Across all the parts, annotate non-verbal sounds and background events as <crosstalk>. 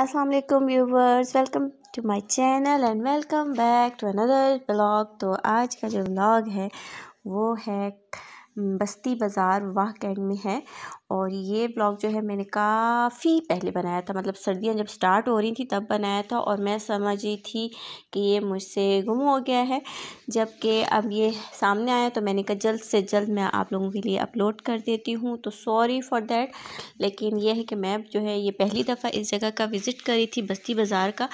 Aslam viewers welcome to my channel and welcome back to another blog तो आज का जो ब्लॉग है वो है बस्ती बाज़ार वाह कैंड में है और ये ब्लॉग जो है मैंने काफ़ी पहले बनाया था मतलब सर्दियाँ जब स्टार्ट हो रही थी तब बनाया था और मैं समझ रही थी कि ये मुझसे गुम हो गया है जबकि अब ये सामने आया तो मैंने कहा जल्द से जल्द मैं आप लोगों के लिए अपलोड कर देती हूँ तो सॉरी फॉर देट लेकिन यह है कि मैं जो है ये पहली दफ़ा इस जगह का विज़िट करी थी बस्ती बाज़ार का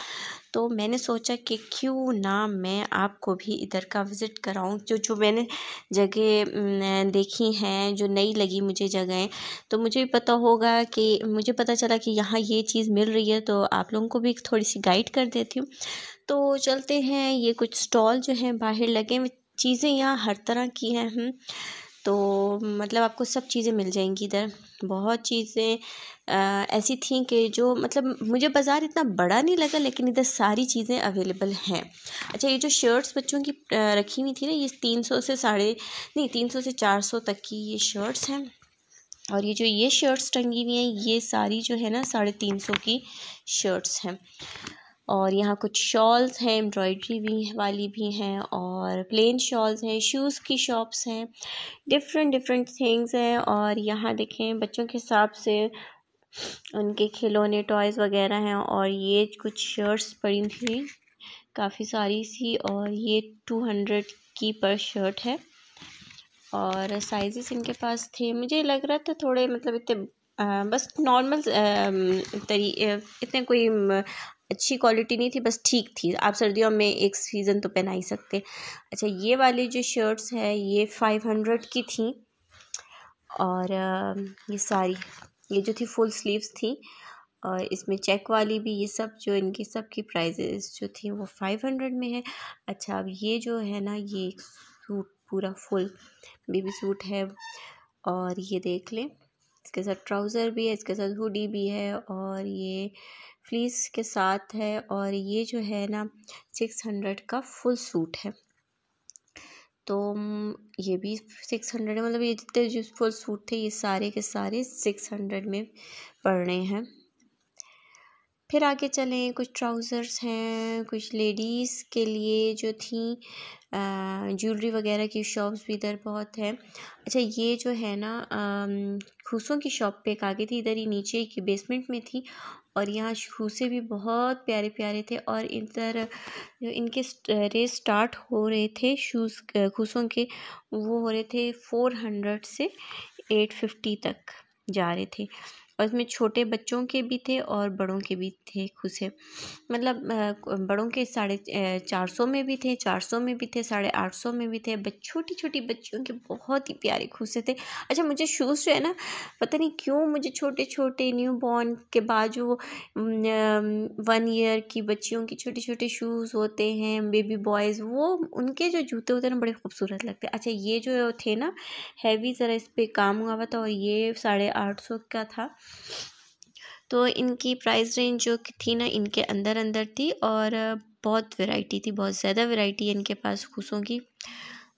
तो मैंने सोचा कि क्यों ना मैं आपको भी इधर का विज़िट कराऊं जो जो मैंने जगह देखी हैं जो नई लगी मुझे जगहें तो मुझे भी पता होगा कि मुझे पता चला कि यहाँ ये चीज़ मिल रही है तो आप लोगों को भी थोड़ी सी गाइड कर देती हूँ तो चलते हैं ये कुछ स्टॉल जो हैं बाहर लगे चीज़ें यहाँ हर तरह की हैं हम्म। तो मतलब आपको सब चीज़ें मिल जाएंगी इधर बहुत चीज़ें ऐसी थी कि जो मतलब मुझे बाज़ार इतना बड़ा नहीं लगा लेकिन इधर सारी चीज़ें अवेलेबल हैं अच्छा ये जो शर्ट्स बच्चों की रखी हुई थी ना ये तीन सौ से साढ़े नहीं तीन सौ से चार सौ तक की ये शर्ट्स हैं और ये जो ये शर्ट्स टंगी हुई हैं ये सारी जो है ना साढ़े तीन सौ की शर्ट्स हैं और यहाँ कुछ शॉल्स हैं एम्ब्रॉयड्री भी वाली भी हैं और प्लेन शॉल्स हैं शूज़ की शॉप्स हैं डिफरेंट डिफरेंट थिंग्स हैं और यहाँ देखें बच्चों के हिसाब से उनके खिलौने टॉयज़ वगैरह हैं और ये कुछ शर्ट्स पड़ी थी काफ़ी सारी सी और ये टू हंड्रेड की पर शर्ट है और साइज़ इनके पास थे मुझे लग रहा था थोड़े मतलब इतने आ, बस नॉर्मल तरी इतने कोई अच्छी क्वालिटी नहीं थी बस ठीक थी आप सर्दियों में एक सीज़न तो पहना ही सकते अच्छा ये वाली जो शर्ट्स है ये फ़ाइव हंड्रेड की थी और ये सारी ये जो थी फुल स्लीव्स थी और इसमें चेक वाली भी ये सब जो इनकी सब की प्राइजेस जो थी वो फाइव हंड्रेड में है अच्छा अब ये जो है ना ये एक सूट पूरा फुल बेबी सूट है और ये देख लें इसके साथ ट्राउज़र भी है इसके साथ हुडी भी है और ये फ्लीस के साथ है और ये जो है ना सिक्स हंड्रेड का फुल सूट है तो ये भी सिक्स हंड्रेड मतलब ये जितने जो फुल सूट थे ये सारे के सारे सिक्स हंड्रेड में पड़ रहे हैं फिर आगे चलें कुछ ट्राउज़र्स हैं कुछ लेडीज़ के लिए जो थी ज्वेलरी वगैरह की शॉप्स भी इधर बहुत हैं अच्छा ये जो है ना खूसों की शॉप पे एक आगे थी इधर ही नीचे की बेसमेंट में थी और यहाँ से भी बहुत प्यारे प्यारे थे और इधर जो इनके रेस स्टार्ट हो रहे थे शूज़ खूसों के वो हो रहे थे फ़ोर हंड्रेड से एट फिफ्टी तक जा रहे थे और इसमें छोटे बच्चों के भी थे और बड़ों के भी थे कुछ मतलब बड़ों के साढ़े चार सौ में भी थे चार सौ में भी थे साढ़े आठ सौ में भी थे छोटी छोटी बच्चियों के बहुत ही प्यारे खुशे थे अच्छा मुझे शूज़ जो है ना पता नहीं क्यों मुझे छोटे छोटे न्यू बॉर्न के बाद जो वन ईयर की बच्चियों के छोटे छोटे शूज़ होते हैं बेबी बॉयज़ वो उनके जो जूते होते हैं ना बड़े खूबसूरत लगते हैं अच्छा ये जो थे ना हैवी ज़रा इस पर काम हुआ हुआ था और ये साढ़े आठ सौ का था तो इनकी प्राइस रेंज जो थी ना इनके अंदर अंदर थी और बहुत वैरायटी थी बहुत ज़्यादा वैरायटी है इनके पास खूसों की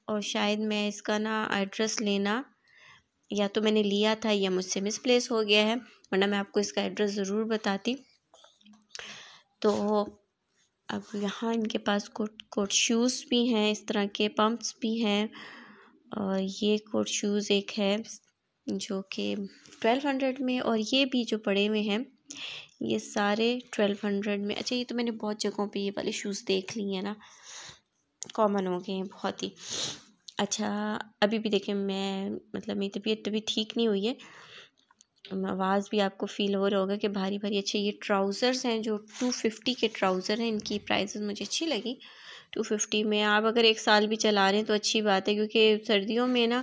और शायद मैं इसका ना एड्रेस लेना या तो मैंने लिया था या मुझसे मिसप्लेस हो गया है वरना मैं आपको इसका एड्रेस ज़रूर बताती तो अब यहाँ इनके पास कोट कोट शूज़ भी हैं इस तरह के पम्प्स भी हैं और ये कोट शूज़ एक है जो कि ट्वेल्व हंड्रेड में और ये भी जो पड़े हुए हैं ये सारे ट्वेल्व हंड्रेड में अच्छा ये तो मैंने बहुत जगहों पे ये वाले शूज़ देख लिए हैं ना कॉमन हो गए हैं बहुत ही अच्छा अभी भी देखें मैं मतलब मेरी तबीयत तभी ठीक नहीं हुई है आवाज़ भी आपको फ़ील हो रहा होगा कि भारी भारी अच्छे ये ट्राउज़र्स हैं जो टू फिफ्टी के ट्राउज़र हैं इनकी प्राइजेस मुझे अच्छी लगी टू फिफ्टी में आप अगर एक साल भी चला रहे हैं तो अच्छी बात है क्योंकि सर्दियों में ना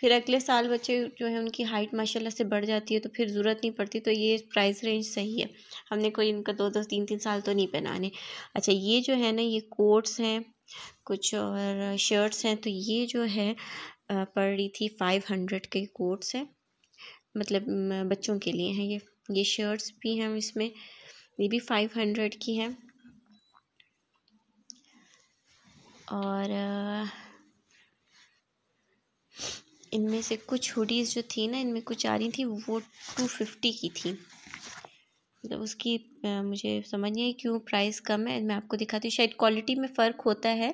फिर अगले साल बच्चे जो है उनकी हाइट माशाल्लाह से बढ़ जाती है तो फिर ज़रूरत नहीं पड़ती तो ये प्राइस रेंज सही है हमने कोई इनका दो दो तीन तीन साल तो नहीं पहनाने अच्छा ये जो है ना ये कोट्स हैं कुछ और शर्ट्स हैं तो ये जो है पड़ रही थी फाइव हंड्रेड के कोट्स हैं मतलब बच्चों के लिए हैं ये ये शर्ट्स भी हैं इसमें ये भी फाइव हंड्रेड की हैं और इनमें से कुछ हुडीज़ जो थी ना इनमें कुछ आ रही थी वो टू फिफ्टी की थी मतलब उसकी मुझे समझ नहीं आई क्यों प्राइस कम है मैं आपको दिखाती हूँ शायद क्वालिटी में फ़र्क होता है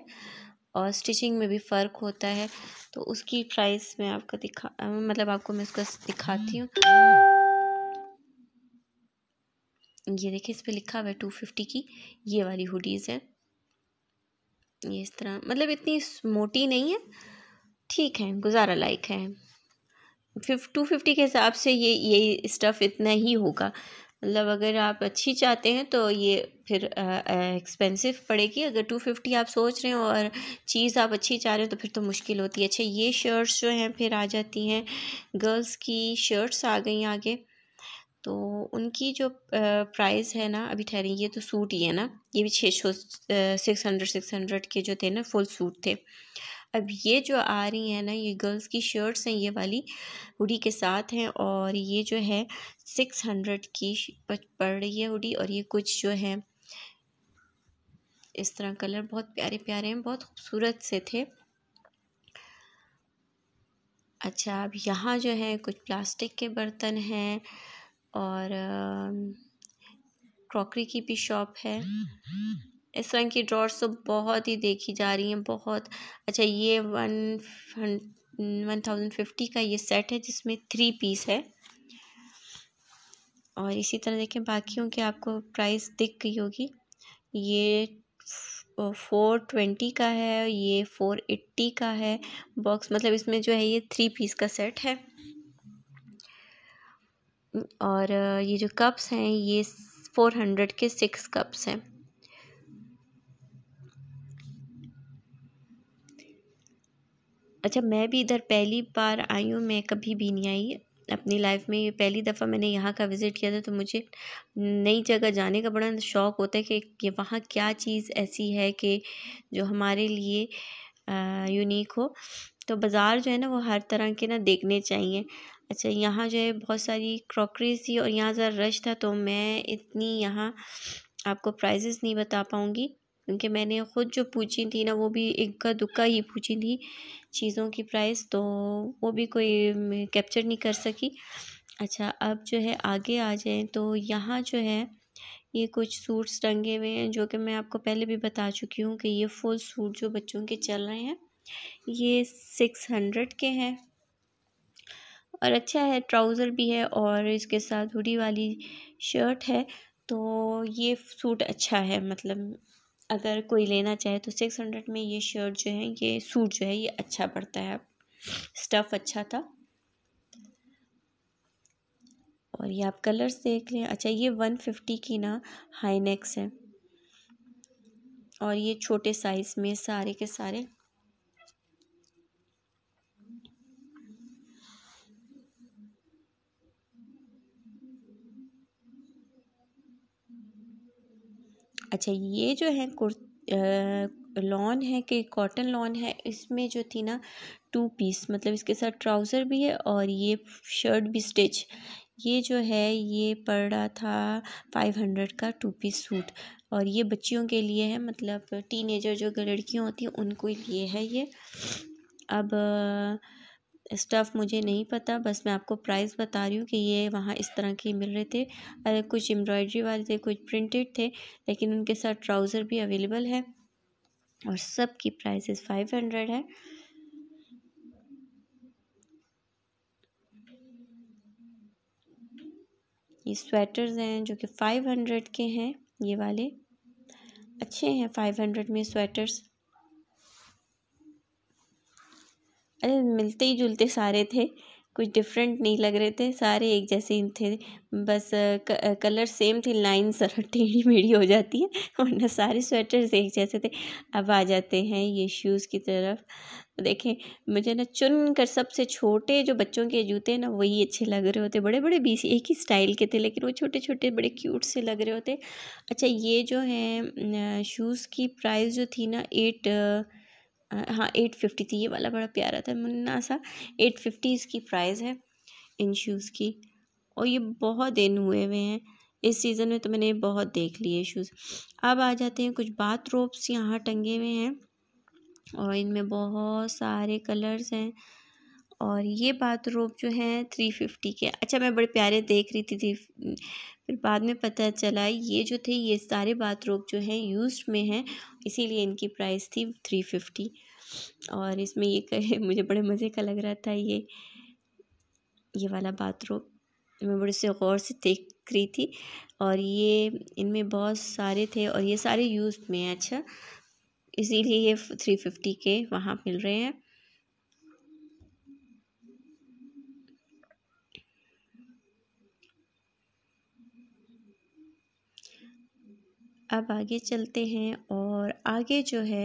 और स्टिचिंग में भी फ़र्क होता है तो उसकी प्राइस मैं आपको दिखा मतलब आपको मैं उसका दिखाती हूँ ये देखिए इस पर लिखा हुआ है टू फिफ्टी की ये वाली हुडीज़ है ये इस तरह मतलब इतनी मोटी नहीं है ठीक है गुजारा लायक है फिफ टू फिफ्टी के हिसाब से ये ये स्टफ़ इतना ही होगा मतलब अगर आप अच्छी चाहते हैं तो ये फिर एक्सपेंसिव पड़ेगी अगर टू फिफ्टी आप सोच रहे हो और चीज़ आप अच्छी चाह रहे हो तो फिर तो मुश्किल होती है अच्छा ये शर्ट्स जो हैं फिर आ जाती हैं गर्ल्स की शर्ट्स आ गई आगे तो उनकी जो प्राइस है ना अभी ठहरी ये तो सूट ही है ना ये भी छः सौ सिक्स हंड्रेड सिक्स हंड्रेड के जो थे ना फुल सूट थे अब ये जो आ रही हैं ना ये गर्ल्स की शर्ट्स हैं ये वाली हुडी के साथ हैं और ये जो है सिक्स हंड्रेड की पड़ रही है हुडी और ये कुछ जो है इस तरह कलर बहुत प्यारे प्यारे हैं बहुत खूबसूरत से थे अच्छा अब यहाँ जो है कुछ प्लास्टिक के बर्तन हैं और क्रॉकरी की भी शॉप है हम्म, हम्म। इस तरह की ड्रॉर्स तो बहुत ही देखी जा रही हैं बहुत अच्छा ये वन वन थाउजेंड फिफ्टी का ये सेट है जिसमें थ्री पीस है और इसी तरह देखें बाकियों के आपको प्राइस दिख गई होगी ये फोर ट्वेंटी का है ये फोर एट्टी का है बॉक्स मतलब इसमें जो है ये थ्री पीस का सेट है और ये जो कप्स हैं ये फोर हंड्रेड के सिक्स कप्स हैं अच्छा मैं भी इधर पहली बार आई हूँ मैं कभी भी नहीं आई अपनी लाइफ में ये पहली दफ़ा मैंने यहाँ का विज़िट किया था तो मुझे नई जगह जाने का बड़ा शौक़ होता है कि ये वहाँ क्या चीज़ ऐसी है कि जो हमारे लिए यूनिक हो तो बाज़ार जो है ना वो हर तरह के ना देखने चाहिए अच्छा यहाँ जो है बहुत सारी क्रॉकरीज थी और यहाँ ज़रा रश था तो मैं इतनी यहाँ आपको प्राइजेस नहीं बता पाऊँगी क्योंकि मैंने ख़ुद जो पूछी थी ना वो भी इक्का दुक्का ही पूछी थी चीज़ों की प्राइस तो वो भी कोई कैप्चर नहीं कर सकी अच्छा अब जो है आगे आ जाएँ तो यहाँ जो है ये कुछ सूट्स टंगे हुए हैं जो कि मैं आपको पहले भी बता चुकी हूँ कि ये फुल सूट जो बच्चों के चल रहे हैं ये सिक्स हंड्रेड के हैं और अच्छा है ट्राउज़र भी है और इसके साथ हुडी वाली शर्ट है तो ये सूट अच्छा है मतलब अगर कोई लेना चाहे तो सिक्स हंड्रेड में ये शर्ट जो है ये सूट जो है ये अच्छा पड़ता है स्टफ़ अच्छा था और ये आप कलर्स देख लें अच्छा ये वन फिफ्टी की ना हाई नेक्स है और ये छोटे साइज़ में सारे के सारे अच्छा ये जो है कुर् लॉन है कि कॉटन लॉन है इसमें जो थी ना टू पीस मतलब इसके साथ ट्राउज़र भी है और ये शर्ट भी स्टिच ये जो है ये पड़ रहा था फाइव हंड्रेड का टू पीस सूट और ये बच्चियों के लिए है मतलब टीनेजर जो लड़कियाँ होती हैं उनको लिए है ये अब स्टफ़ मुझे नहीं पता बस मैं आपको प्राइस बता रही हूँ कि ये वहाँ इस तरह के मिल रहे थे अरे कुछ एम्ब्रॉयडरी वाले थे कुछ प्रिंटेड थे लेकिन उनके साथ ट्राउज़र भी अवेलेबल है और सब की प्राइसेस फाइव हंड्रेड है ये स्वेटर्स हैं जो कि फ़ाइव हंड्रेड के हैं ये वाले अच्छे हैं फ़ाइव हंड्रेड में स्वेटर्स अरे मिलते ही जुलते सारे थे कुछ डिफरेंट नहीं लग रहे थे सारे एक जैसे ही थे बस क, कलर सेम थे लाइन सर टेढ़ी मेढ़ी हो जाती है वरना सारे स्वेटर्स एक जैसे थे अब आ जाते हैं ये शूज़ की तरफ देखें मुझे ना चुन कर सबसे छोटे जो बच्चों के जूते हैं ना वही अच्छे लग रहे होते बड़े बड़े बीस एक ही स्टाइल के थे लेकिन वो छोटे छोटे बड़े क्यूट से लग रहे होते अच्छा ये जो है शूज़ की प्राइस जो थी ना एट हाँ एट फिफ्टी थी ये वाला बड़ा प्यारा था मुन्ना सा एट फिफ्टी इसकी प्राइस है इन शूज़ की और ये बहुत दिन हुए हुए हैं इस सीज़न में तो मैंने बहुत देख लिए शूज़ अब आ जाते हैं कुछ बाथ रोब्स यहाँ टंगे हुए हैं और इनमें बहुत सारे कलर्स हैं और ये बाथ रोब जो हैं थ्री फिफ्टी के अच्छा मैं बड़े प्यारे देख रही थी थी फिर बाद में पता चला ये जो थे ये सारे बाथरोब जो हैं यूज़ में हैं इसीलिए इनकी प्राइस थी थ्री फिफ्टी और इसमें ये कहे <laughs> मुझे बड़े मज़े का लग रहा था ये ये वाला बाथरूम मैं बड़े से गौर से देख रही थी और ये इनमें बहुत सारे थे और ये सारे यूज़ में हैं अच्छा इसीलिए ये थ्री फिफ्टी के वहाँ मिल रहे हैं अब आगे चलते हैं और आगे जो है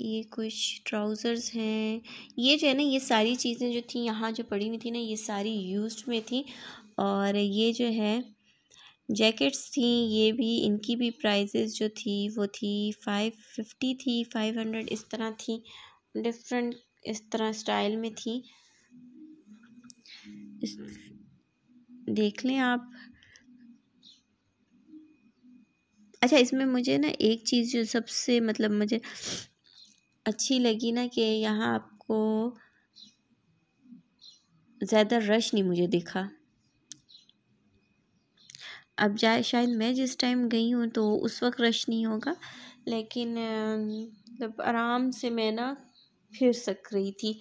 ये कुछ ट्राउज़र्स हैं ये जो है ना ये सारी चीज़ें जो थी यहाँ जो पड़ी हुई थी ना ये सारी यूज में थी और ये जो है जैकेट्स थी ये भी इनकी भी प्राइजेस जो थी वो थी फाइव फिफ्टी थी फाइव हंड्रेड इस तरह थी डिफरेंट इस तरह स्टाइल में थी इस देख लें आप अच्छा इसमें मुझे ना एक चीज़ जो सबसे मतलब मुझे अच्छी लगी ना कि यहाँ आपको ज़्यादा रश नहीं मुझे दिखा अब जाए शायद मैं जिस टाइम गई हूँ तो उस वक्त रश नहीं होगा लेकिन मतलब आराम से मैं ना फिर सक रही थी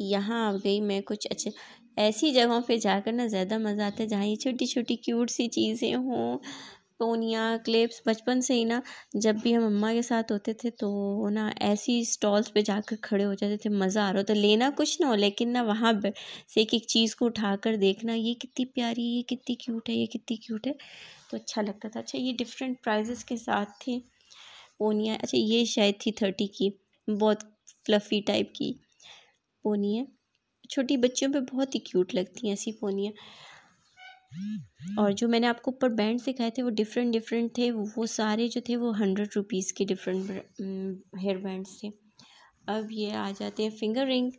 यहाँ आ गई मैं कुछ अच्छे ऐसी जगहों पे जाकर ना ज़्यादा मज़ा आता है जहाँ ये छोटी छोटी क्यूट सी चीज़ें हों पोनिया क्लिप्स बचपन से ही ना जब भी हम अम्मा के साथ होते थे तो ना ऐसी स्टॉल्स पे जाकर खड़े हो जाते थे मज़ा आ रहा होता लेना कुछ ना हो लेकिन ना वहाँ से एक एक चीज़ को उठा कर देखना ये कितनी प्यारी ये कितनी क्यूट है ये कितनी क्यूट है तो अच्छा लगता था अच्छा ये डिफरेंट प्राइजेस के साथ थी पोनिया अच्छा ये शायद थी थर्टी की बहुत फ्लफ़ी टाइप की पोनियाँ छोटी बच्चियों पे बहुत ही क्यूट लगती हैं ऐसी पोनियाँ और जो मैंने आपको ऊपर बैंड सिखाए थे वो डिफरेंट डिफरेंट थे वो सारे जो थे वो हंड्रेड रुपीज़ के डिफरेंट हेयर बैंड्स थे अब ये आ जाते हैं फिंगर रिंग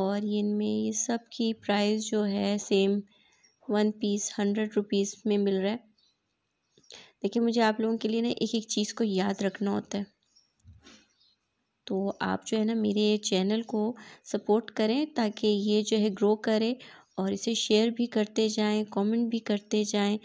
और इनमें ये सब की प्राइस जो है same one piece hundred rupees में मिल रहा है देखिए मुझे आप लोगों के लिए ना एक एक चीज़ को याद रखना होता है तो आप जो है ना मेरे चैनल को सपोर्ट करें ताकि ये जो है ग्रो करे और इसे शेयर भी करते जाएं कमेंट भी करते जाएं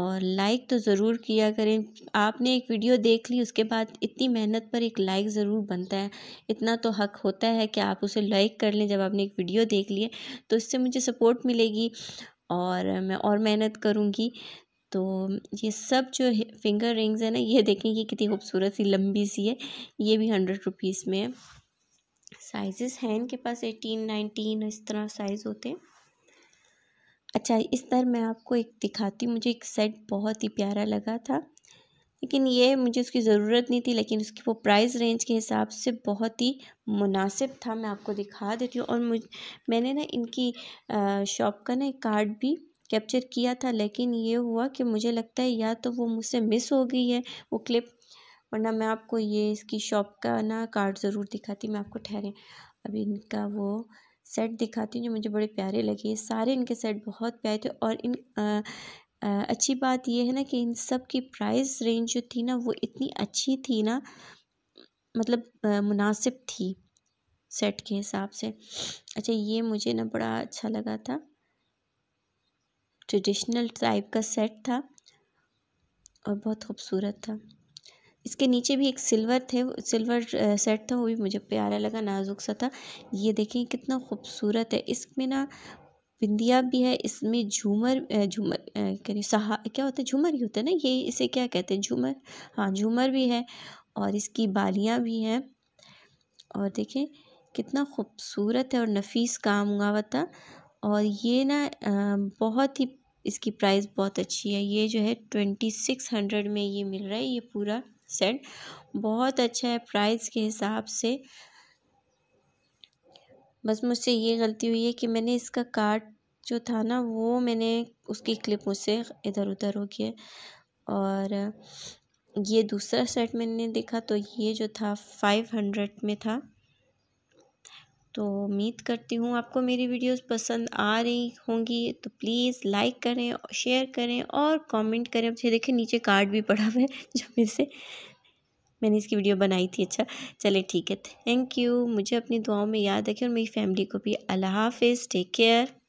और लाइक तो ज़रूर किया करें आपने एक वीडियो देख ली उसके बाद इतनी मेहनत पर एक लाइक ज़रूर बनता है इतना तो हक होता है कि आप उसे लाइक कर लें जब आपने एक वीडियो देख ली है तो इससे मुझे सपोर्ट मिलेगी और मैं और मेहनत करूँगी तो ये सब जो फिंगर रिंग्स है ना ये देखें ये कितनी खूबसूरत सी लंबी सी है ये भी हंड्रेड रुपीज़ में है साइज़ हैं इनके पास एटीन नाइनटीन इस तरह साइज़ होते हैं अच्छा इस तरह मैं आपको एक दिखाती हूँ मुझे एक सेट बहुत ही प्यारा लगा था लेकिन ये मुझे उसकी ज़रूरत नहीं थी लेकिन उसकी वो प्राइस रेंज के हिसाब से बहुत ही मुनासिब था मैं आपको दिखा देती हूँ और मुझ मैंने ना इनकी शॉप का ना एक कार्ड भी कैप्चर किया था लेकिन ये हुआ कि मुझे लगता है या तो वो मुझसे मिस हो गई है वो क्लिप वरना मैं आपको ये इसकी शॉप का ना कार्ड ज़रूर दिखाती मैं आपको ठहरे अभी इनका वो सेट दिखाती हूँ जो मुझे बड़े प्यारे लगे सारे इनके सेट बहुत प्यारे थे और इन आ, आ, अच्छी बात ये है ना कि इन सब की प्राइस रेंज जो थी ना वो इतनी अच्छी थी ना मतलब मुनासिब थी सेट के हिसाब से अच्छा ये मुझे ना बड़ा अच्छा लगा था ट्रेडिशनल टाइप का सेट था और बहुत खूबसूरत था इसके नीचे भी एक सिल्वर थे सिल्वर सेट था वो भी मुझे प्यारा लगा नाजुक सा था ये देखें कितना खूबसूरत है इसमें ना बिंदिया भी है इसमें झूमर झूमर कह रही सहा क्या होता है झूमर ही होता है ना ये इसे क्या कहते हैं झूमर हाँ झूमर भी है और इसकी बालियाँ भी हैं और देखें कितना खूबसूरत है और नफीस काम हुआ था और ये ना बहुत ही इसकी प्राइस बहुत अच्छी है ये जो है ट्वेंटी सिक्स हंड्रेड में ये मिल रहा है ये पूरा सेट बहुत अच्छा है प्राइस के हिसाब से बस मुझसे ये गलती हुई है कि मैंने इसका कार्ड जो था ना वो मैंने उसकी क्लिप मुझसे इधर उधर हो गया और ये दूसरा सेट मैंने देखा तो ये जो था फाइव हंड्रेड में था तो उम्मीद करती हूँ आपको मेरी वीडियोस पसंद आ रही होंगी तो प्लीज़ लाइक करें शेयर करें और कमेंट करें मुझे देखें नीचे कार्ड भी पड़ा हुआ है जो मेरे से मैंने इसकी वीडियो बनाई थी अच्छा चले ठीक है थैंक यू मुझे अपनी दुआओं में याद रखें और मेरी फैमिली को भी अल्लाह हाफिज़ टेक केयर